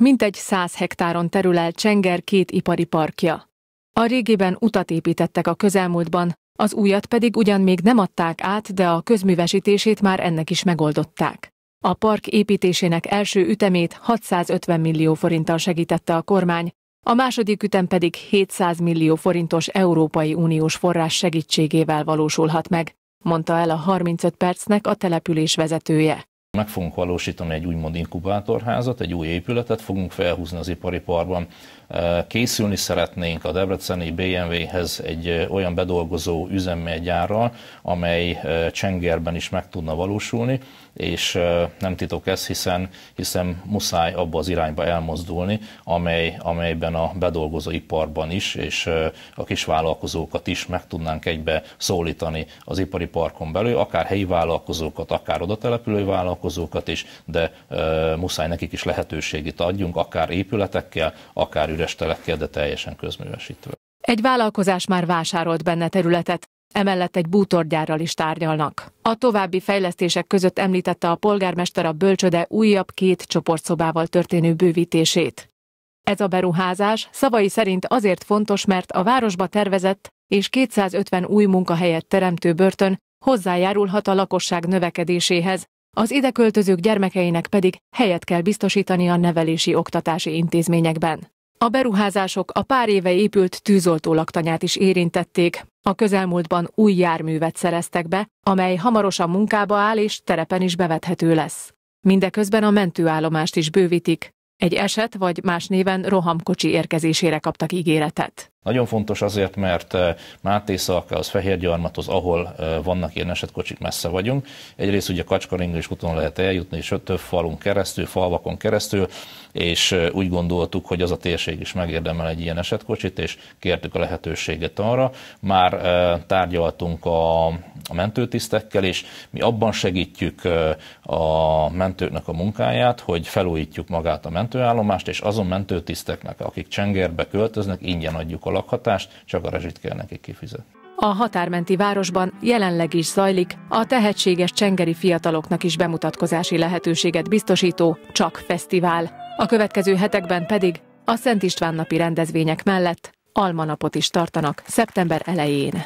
Mintegy 100 hektáron terül el Csenger két ipari parkja. A régiben utat építettek a közelmúltban, az újat pedig ugyan még nem adták át, de a közművesítését már ennek is megoldották. A park építésének első ütemét 650 millió forinttal segítette a kormány, a második ütem pedig 700 millió forintos Európai Uniós forrás segítségével valósulhat meg, mondta el a 35 percnek a település vezetője. Meg fogunk valósítani egy úgymond inkubátorházat, egy új épületet fogunk felhúzni az ipari parkban. Készülni szeretnénk a Debreceni BMW-hez egy olyan bedolgozó üzemmegyárral, amely Csengerben is meg tudna valósulni, és nem titok ez, hiszen, hiszen muszáj abba az irányba elmozdulni, amely, amelyben a bedolgozó iparban is, és a kisvállalkozókat is meg tudnánk egybe szólítani az ipari parkon belül, akár helyi vállalkozókat, akár odatelepülő vállalkozókat, vállalkozókat is, de muszáj nekik is lehetőségét adjunk, akár épületekkel, akár üres telekkel, de teljesen közművesítve. Egy vállalkozás már vásárolt benne területet, emellett egy bútorgyárral is tárgyalnak. A további fejlesztések között említette a polgármester a bölcsöde újabb két csoportszobával történő bővítését. Ez a beruházás szavai szerint azért fontos, mert a városba tervezett és 250 új munkahelyet teremtő börtön hozzájárulhat a lakosság növekedéséhez, az ideköltözők gyermekeinek pedig helyet kell biztosítani a nevelési oktatási intézményekben. A beruházások a pár éve épült tűzoltó laktanyát is érintették. A közelmúltban új járművet szereztek be, amely hamarosan munkába áll és terepen is bevethető lesz. Mindeközben a mentőállomást is bővítik, egy eset vagy más néven rohamkocsi érkezésére kaptak ígéretet. Nagyon fontos azért, mert eh, Máté Szalkához, Fehérgyarmathoz, ahol eh, vannak ilyen esetkocsik, messze vagyunk. Egyrészt ugye Kacskaringa is uton lehet eljutni, és több falunk keresztül, falvakon keresztül, és eh, úgy gondoltuk, hogy az a térség is megérdemel egy ilyen esetkocsit, és kértük a lehetőséget arra. Már tárgyaltunk a a mentőtisztekkel, és mi abban segítjük a mentőknek a munkáját, hogy felújítjuk magát a mentőállomást, és azon mentőtiszteknek, akik Csengerbe költöznek, ingyen adjuk a lakhatást, csak a rezsit kell nekik kifizetni. A határmenti városban jelenleg is zajlik a tehetséges csengeri fiataloknak is bemutatkozási lehetőséget biztosító Csak Fesztivál. A következő hetekben pedig a Szent István napi rendezvények mellett almanapot is tartanak szeptember elején.